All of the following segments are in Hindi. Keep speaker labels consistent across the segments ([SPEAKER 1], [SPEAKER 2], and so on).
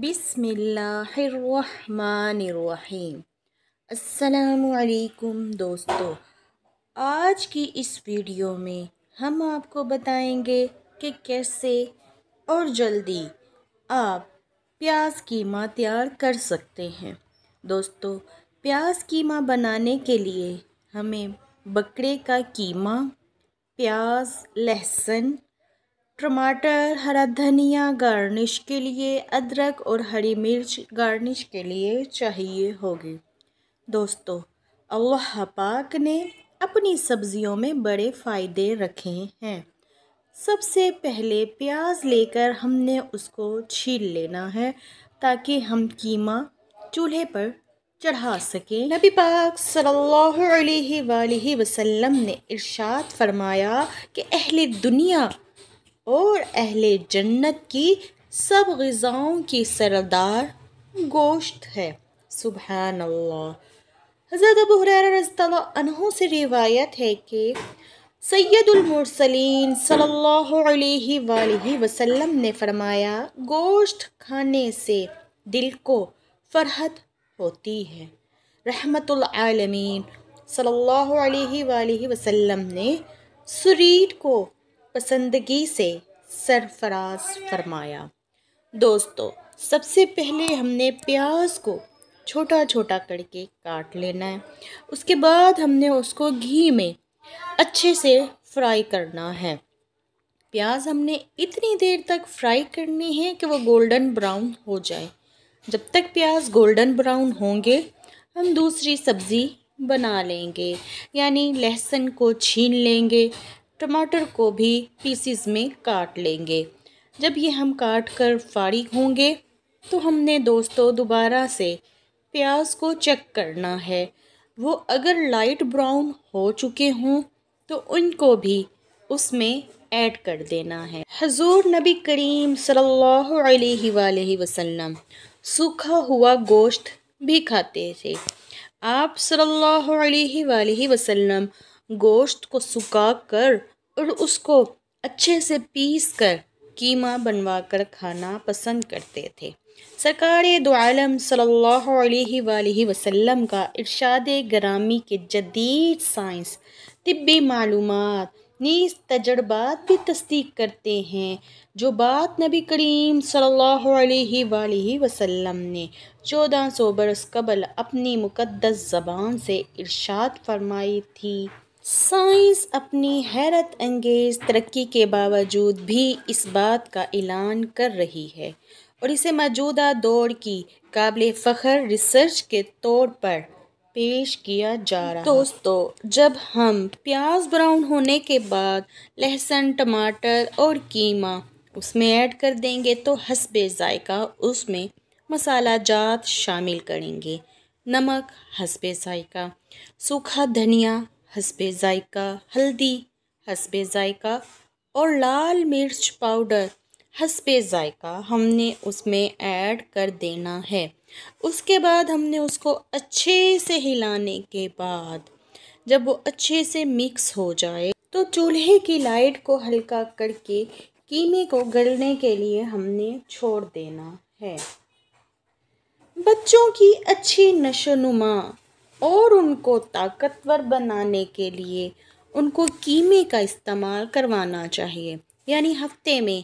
[SPEAKER 1] बिसमीम् अलैकुम दोस्तों आज की इस वीडियो में हम आपको बताएंगे कि कैसे और जल्दी आप प्याज कीमा तैयार कर सकते हैं दोस्तों प्याज कीमा बनाने के लिए हमें बकरे का कीमा प्याज लहसुन टमाटर हरा धनिया गार्निश के लिए अदरक और हरी मिर्च गार्निश के लिए चाहिए होगी दोस्तों अल्लाह पाक ने अपनी सब्जियों में बड़े फ़ायदे रखे हैं सबसे पहले प्याज लेकर हमने उसको छील लेना है ताकि हम कीमा चूल्हे पर चढ़ा सकें नबी पाक सल्लल्लाहु अलैहि वसल्लम ने इरशाद फरमाया कि अहले दुनिया और अहले जन्नत की सब गज़ाओं की सरदार गोश्त है सुबह हज़रत अब हुरैरा से रिवायत है कि सैदुलमरसलिन वसल्लम ने फरमाया गोश्त खाने से दिल को फरहत होती है रहमतुल्लामीन सल्ला अलैहि वसल्लम ने शरीर को पसंदगी से सरफराज फरमाया दोस्तों सबसे पहले हमने प्याज को छोटा छोटा करके काट लेना है उसके बाद हमने उसको घी में अच्छे से फ्राई करना है प्याज हमने इतनी देर तक फ्राई करनी है कि वो गोल्डन ब्राउन हो जाए जब तक प्याज गोल्डन ब्राउन होंगे हम दूसरी सब्ज़ी बना लेंगे यानी लहसुन को छीन लेंगे टमाटर को भी पीसीस में काट लेंगे जब ये हम काट कर फारिग होंगे तो हमने दोस्तों दोबारा से प्याज को चेक करना है वो अगर लाइट ब्राउन हो चुके हों तो उनको भी उसमें ऐड कर देना है हजूर नबी करीम सल्लल्लाहु अलैहि सल्ला वसल्लम सूखा हुआ गोश्त भी खाते थे आप सल्लल्लाहु अलैहि वसल्लम गोश्त को सुखा कर और उसको अच्छे से पीस कर कीमा बनवा कर खाना पसंद करते थे सरकार दोम सल्लल्लाहु अलैहि वसल्लम का इरशाद ग्रामी के जदीद साइंस तिब्बी मालूम नीज तजर्बात भी तस्दीक करते हैं जो बात नबी करीम सल्लल्लाहु अलैहि वसल्लम ने चौदह सौ बरस कबल अपनी मुकद्दस ज़बान से इरशाद फरमाई थी साइंस अपनी हैरत अंगेज तरक्की के बावजूद भी इस बात का ऐलान कर रही है और इसे मौजूदा दौर की काबिल फ़खर रिसर्च के तौर पर पेश किया जा रहा दोस्तों जब हम प्याज ब्राउन होने के बाद लहसुन टमाटर और कीमा उसमें ऐड कर देंगे तो हसब ज़ायका उसमें मसाला जात शामिल करेंगे नमक हसब ज़ायका सूखा धनिया हसब ज़ायका हल्दी हसब ज़ायका और लाल मिर्च पाउडर हसब ज़ायका हमने उसमें ऐड कर देना है उसके बाद हमने उसको अच्छे से हिलाने के बाद जब वो अच्छे से मिक्स हो जाए तो चूल्हे की लाइट को हल्का करके कीमे को गलने के लिए हमने छोड़ देना है बच्चों की अच्छी नशोनुमा और उनको ताकतवर बनाने के लिए उनको कीमे का इस्तेमाल करवाना चाहिए यानी हफ्ते में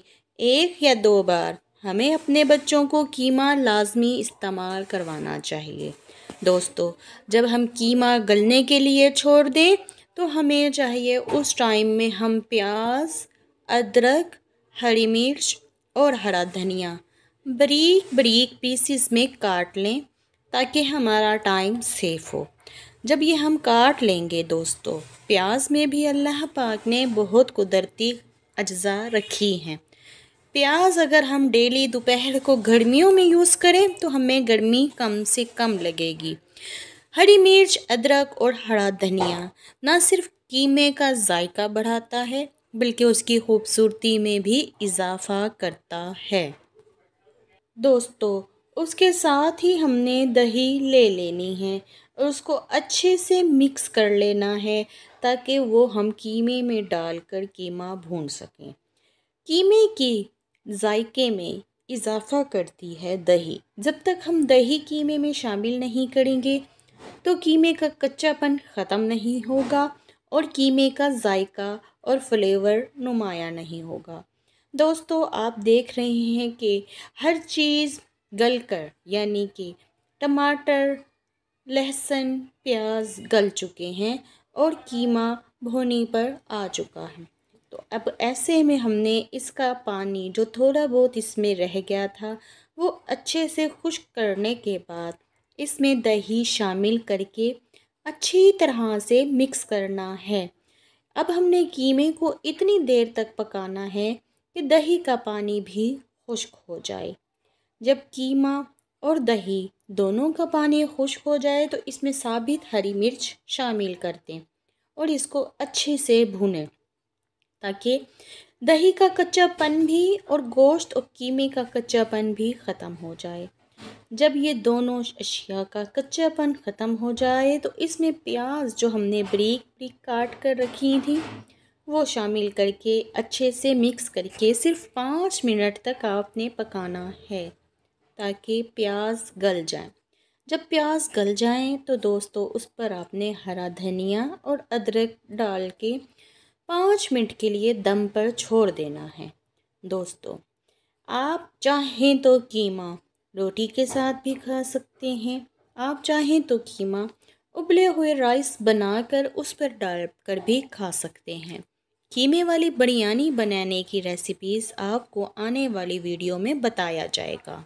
[SPEAKER 1] एक या दो बार हमें अपने बच्चों को कीमा लाजमी इस्तेमाल करवाना चाहिए दोस्तों जब हम कीमा गलने के लिए छोड़ दें तो हमें चाहिए उस टाइम में हम प्याज अदरक हरी मिर्च और हरा धनिया बरीक बरीक पीसीस में काट लें ताकि हमारा टाइम सेफ हो जब ये हम काट लेंगे दोस्तों प्याज में भी अल्लाह पाक ने बहुत कुदरती अज्जा रखी हैं प्याज अगर हम डेली दोपहर को गर्मियों में यूज़ करें तो हमें गर्मी कम से कम लगेगी हरी मिर्च अदरक और हरा धनिया ना सिर्फ कीमे का जायका बढ़ाता है बल्कि उसकी खूबसूरती में भी इजाफा करता है दोस्तों उसके साथ ही हमने दही ले लेनी है उसको अच्छे से मिक्स कर लेना है ताकि वो हम कीमे में डालकर कीमा भून सकें कीमे की जायके में इजाफ़ा करती है दही जब तक हम दही कीमे में शामिल नहीं करेंगे तो कीमे का कच्चापन ख़त्म नहीं होगा और कीमे का जायका और फ्लेवर नुमाया नहीं होगा दोस्तों आप देख रहे हैं कि हर चीज़ गलकर यानी कि टमाटर लहसुन प्याज गल चुके हैं और कीमा भुनी पर आ चुका है तो अब ऐसे में हमने इसका पानी जो थोड़ा बहुत इसमें रह गया था वो अच्छे से खुश्क करने के बाद इसमें दही शामिल करके अच्छी तरह से मिक्स करना है अब हमने कीमे को इतनी देर तक पकाना है कि दही का पानी भी खुश्क हो जाए जब कीमा और दही दोनों का पानी खुश्क हो जाए तो इसमें साबित हरी मिर्च शामिल कर दें और इसको अच्छे से भूनें ताकि दही का कच्चापन भी और गोश्त और कीमे का कच्चापन भी ख़त्म हो जाए जब ये दोनों अशिया का कच्चापन ख़त्म हो जाए तो इसमें प्याज जो हमने ब्रीक ब्रीक काट कर रखी थी वो शामिल करके अच्छे से मिक्स करके सिर्फ पाँच मिनट तक आपने पकाना है ताकि प्याज गल जाए जब प्याज गल जाए तो दोस्तों उस पर आपने हरा धनिया और अदरक डाल के पाँच मिनट के लिए दम पर छोड़ देना है दोस्तों आप चाहें तो कीमा रोटी के साथ भी खा सकते हैं आप चाहें तो कीमा उबले हुए राइस बनाकर उस पर डाल कर भी खा सकते हैं कीमे वाली बिरयानी बनाने की रेसिपीज़ आपको आने वाली वीडियो में बताया जाएगा